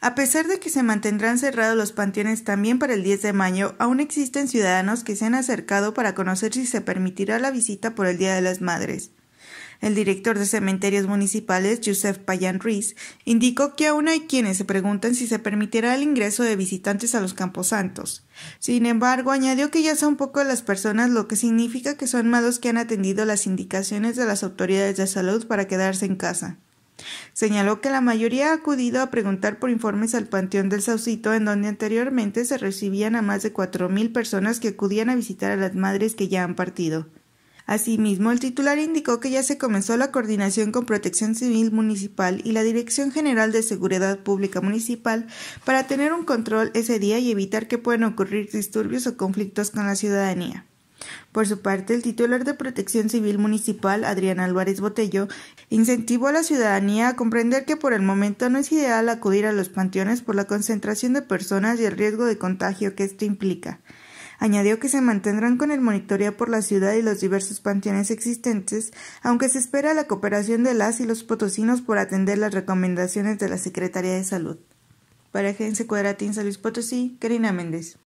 A pesar de que se mantendrán cerrados los panteones también para el 10 de mayo, aún existen ciudadanos que se han acercado para conocer si se permitirá la visita por el Día de las Madres. El director de cementerios municipales, Joseph Payan Ruiz, indicó que aún hay quienes se preguntan si se permitirá el ingreso de visitantes a los camposantos. Sin embargo, añadió que ya son poco las personas, lo que significa que son malos que han atendido las indicaciones de las autoridades de salud para quedarse en casa. Señaló que la mayoría ha acudido a preguntar por informes al Panteón del Saucito, en donde anteriormente se recibían a más de cuatro mil personas que acudían a visitar a las madres que ya han partido. Asimismo, el titular indicó que ya se comenzó la coordinación con Protección Civil Municipal y la Dirección General de Seguridad Pública Municipal para tener un control ese día y evitar que puedan ocurrir disturbios o conflictos con la ciudadanía. Por su parte, el titular de Protección Civil Municipal, Adrián Álvarez Botello, incentivó a la ciudadanía a comprender que por el momento no es ideal acudir a los panteones por la concentración de personas y el riesgo de contagio que esto implica. Añadió que se mantendrán con el monitoreo por la ciudad y los diversos panteones existentes, aunque se espera la cooperación de las y los potosinos por atender las recomendaciones de la Secretaría de Salud. Para Agencia Cuadratín Salud Potosí, Karina Méndez.